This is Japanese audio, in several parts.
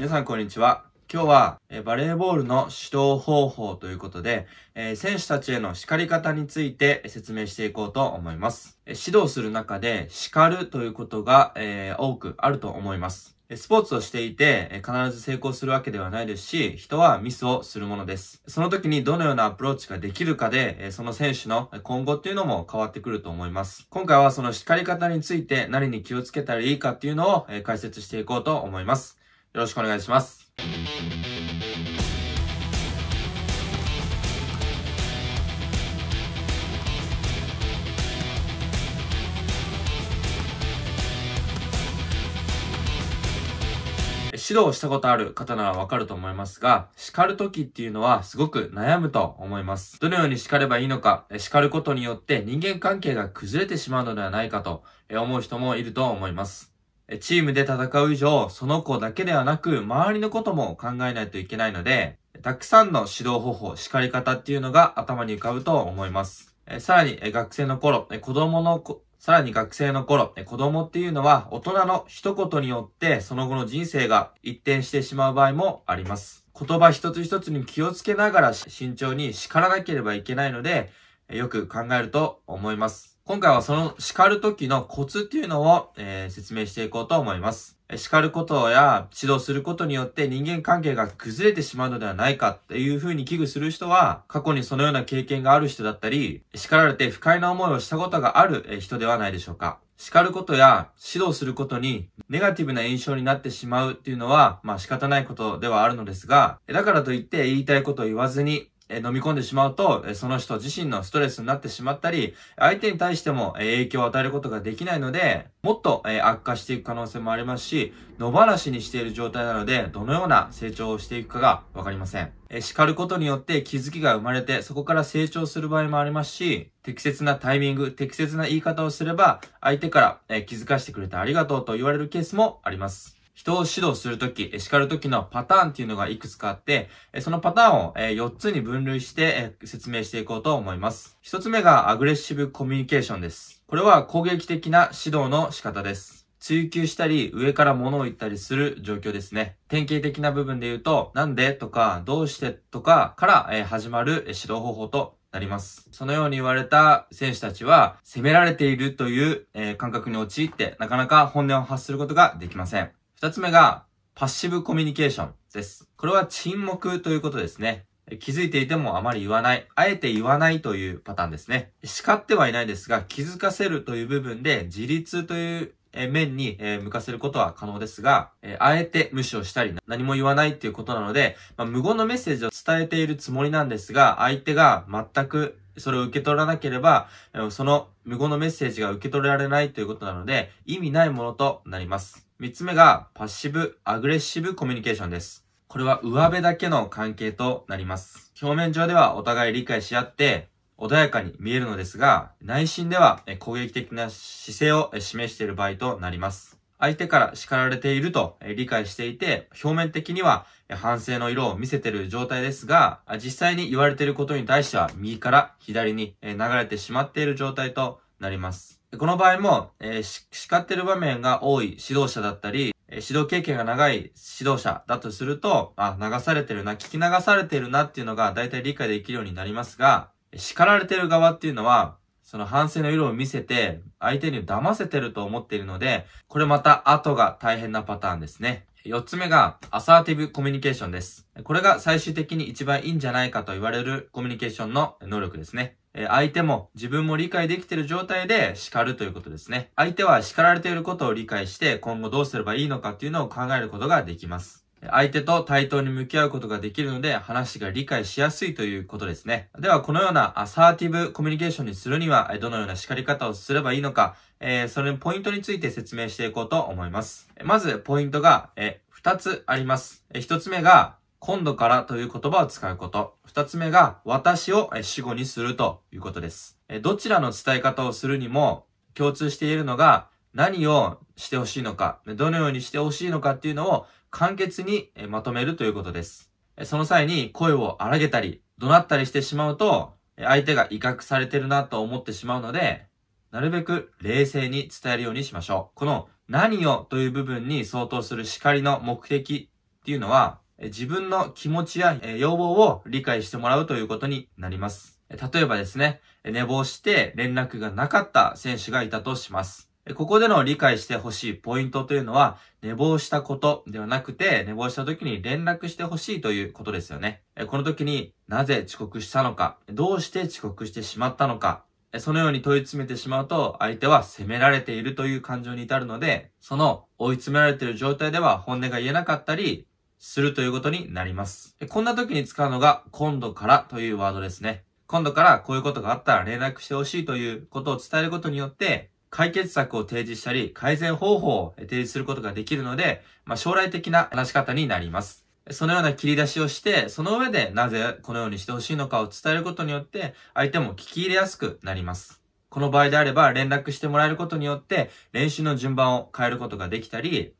皆さんこんにちは。今日は、えバレーボールの指導方法ということで、え選手たちへの叱り方について説明していこうと思います。え指導する中で叱るということが、え多くあると思います。スポーツをしていて、必ず成功するわけではないですし、人はミスをするものです。その時にどのようなアプローチができるかで、その選手の今後っていうのも変わってくると思います。今回はその叱り方について何に気をつけたらいいかっていうのを解説していこうと思います。よろしくお願いします。指導したことある方ならわかると思いますが、叱るときっていうのはすごく悩むと思います。どのように叱ればいいのか、叱ることによって人間関係が崩れてしまうのではないかと思う人もいると思います。チームで戦う以上、その子だけではなく、周りのことも考えないといけないので、たくさんの指導方法、叱り方っていうのが頭に浮かぶと思います。さらに、学生の頃、子供のさらに学生の頃、子供っていうのは大人の一言によってその後の人生が一転してしまう場合もあります。言葉一つ一つに気をつけながら慎重に叱らなければいけないので、よく考えると思います。今回はその叱る時のコツっていうのを、えー、説明していこうと思います。叱ることや指導することによって人間関係が崩れてしまうのではないかっていうふうに危惧する人は過去にそのような経験がある人だったり叱られて不快な思いをしたことがある人ではないでしょうか。叱ることや指導することにネガティブな印象になってしまうっていうのは、まあ仕方ないことではあるのですが、だからといって言いたいことを言わずに飲み込んでしまうと、その人自身のストレスになってしまったり、相手に対しても影響を与えることができないので、もっと悪化していく可能性もありますし、野放しにしている状態なので、どのような成長をしていくかがわかりません。叱ることによって気づきが生まれて、そこから成長する場合もありますし、適切なタイミング、適切な言い方をすれば、相手から気づかせてくれてありがとうと言われるケースもあります。人を指導するとき、叱るときのパターンっていうのがいくつかあって、そのパターンを4つに分類して説明していこうと思います。1つ目がアグレッシブコミュニケーションです。これは攻撃的な指導の仕方です。追求したり、上から物を言ったりする状況ですね。典型的な部分で言うと、なんでとか、どうしてとかから始まる指導方法となります。そのように言われた選手たちは、責められているという、感覚に陥って、なかなか本音を発することができません。二つ目が、パッシブコミュニケーションです。これは沈黙ということですね。気づいていてもあまり言わない。あえて言わないというパターンですね。叱ってはいないですが、気づかせるという部分で自立という面に向かせることは可能ですが、あえて無視をしたり何も言わないということなので、まあ、無言のメッセージを伝えているつもりなんですが、相手が全くそれを受け取らなければ、その無言のメッセージが受け取れられないということなので、意味ないものとなります。3つ目がパッシブ・アグレッシブ・コミュニケーションです。これは上辺だけの関係となります。表面上ではお互い理解し合って穏やかに見えるのですが、内心では攻撃的な姿勢を示している場合となります。相手から叱られていると理解していて、表面的には反省の色を見せている状態ですが、実際に言われていることに対しては右から左に流れてしまっている状態となります。この場合も、えー、叱ってる場面が多い指導者だったり、え指導経験が長い指導者だとすると、あ、流されてるな、聞き流されてるなっていうのが大体理解できるようになりますが、叱られてる側っていうのは、その反省の色を見せて、相手に騙せてると思っているので、これまた後が大変なパターンですね。四つ目が、アサーティブコミュニケーションです。これが最終的に一番いいんじゃないかと言われるコミュニケーションの能力ですね。え相手も自分も理解できている状態で叱るということですね。相手は叱られていることを理解して今後どうすればいいのかっていうのを考えることができます。相手と対等に向き合うことができるので話が理解しやすいということですね。ではこのようなアサーティブコミュニケーションにするにはどのような叱り方をすればいいのか、えそのポイントについて説明していこうと思います。まずポイントが、え2つあります。1つ目が今度からという言葉を使うこと。二つ目が、私を死語にするということです。どちらの伝え方をするにも、共通しているのが、何をしてほしいのか、どのようにしてほしいのかっていうのを簡潔にまとめるということです。その際に声を荒げたり、怒鳴ったりしてしまうと、相手が威嚇されてるなと思ってしまうので、なるべく冷静に伝えるようにしましょう。この何をという部分に相当する叱りの目的っていうのは、自分の気持ちや要望を理解してもらうということになります。例えばですね、寝坊して連絡がなかった選手がいたとします。ここでの理解してほしいポイントというのは、寝坊したことではなくて、寝坊した時に連絡してほしいということですよね。この時になぜ遅刻したのか、どうして遅刻してしまったのか、そのように問い詰めてしまうと、相手は責められているという感情に至るので、その追い詰められている状態では本音が言えなかったり、するということになります。こんな時に使うのが、今度からというワードですね。今度からこういうことがあったら連絡してほしいということを伝えることによって、解決策を提示したり、改善方法を提示することができるので、まあ、将来的な話し方になります。そのような切り出しをして、その上でなぜこのようにしてほしいのかを伝えることによって、相手も聞き入れやすくなります。この場合であれば、連絡してもらえることによって、練習の順番を変えることができたり、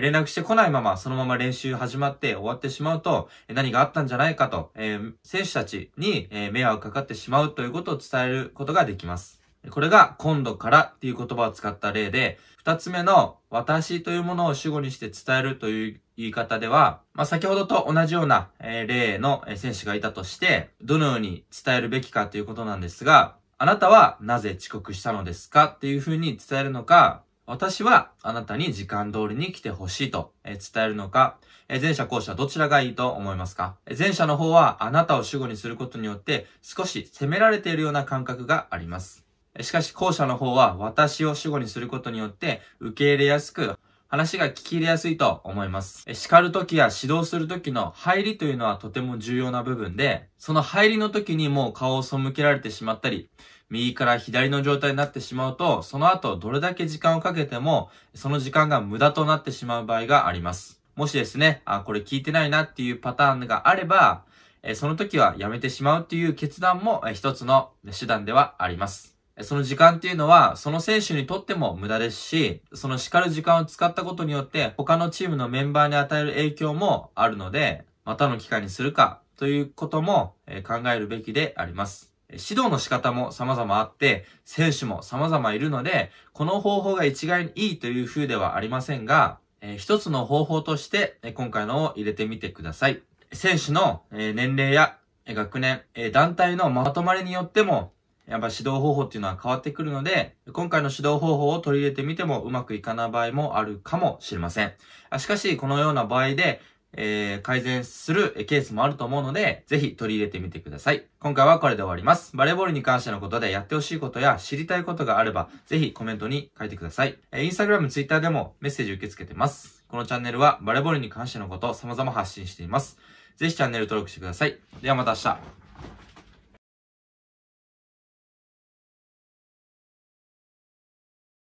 連絡してこないままそのまま練習始まって終わってしまうと、何があったんじゃないかと、えー、選手たちに、え迷惑かかってしまうということを伝えることができます。これが今度からっていう言葉を使った例で、二つ目の私というものを主語にして伝えるという言い方では、まあ、先ほどと同じような例の選手がいたとして、どのように伝えるべきかということなんですが、あなたはなぜ遅刻したのですかっていうふうに伝えるのか、私はあなたに時間通りに来てほしいと伝えるのか、前者後者どちらがいいと思いますか前者の方はあなたを主語にすることによって少し責められているような感覚があります。しかし後者の方は私を主語にすることによって受け入れやすく話が聞き入れやすいと思います。叱るときや指導するときの入りというのはとても重要な部分で、その入りの時にもう顔を背けられてしまったり、右から左の状態になってしまうと、その後どれだけ時間をかけても、その時間が無駄となってしまう場合があります。もしですね、あ、これ聞いてないなっていうパターンがあれば、えその時はやめてしまうっていう決断も一つの手段ではあります。その時間っていうのは、その選手にとっても無駄ですし、その叱る時間を使ったことによって、他のチームのメンバーに与える影響もあるので、またの機会にするかということも考えるべきであります。指導の仕方も様々あって、選手も様々いるので、この方法が一概にいいという風ではありませんが、えー、一つの方法として、え今回のを入れてみてください。選手の、え年齢や、え学年、え団体のまとまりによっても、やっぱ指導方法っていうのは変わってくるので、今回の指導方法を取り入れてみてもうまくいかない場合もあるかもしれません。しかし、このような場合で、えー、改善するケースもあると思うので、ぜひ取り入れてみてください。今回はこれで終わります。バレーボールに関してのことでやってほしいことや知りたいことがあれば、ぜひコメントに書いてください。えー、インスタグラム、ツイッターでもメッセージ受け付けてます。このチャンネルはバレーボールに関してのことを様々発信しています。ぜひチャンネル登録してください。ではまた明日。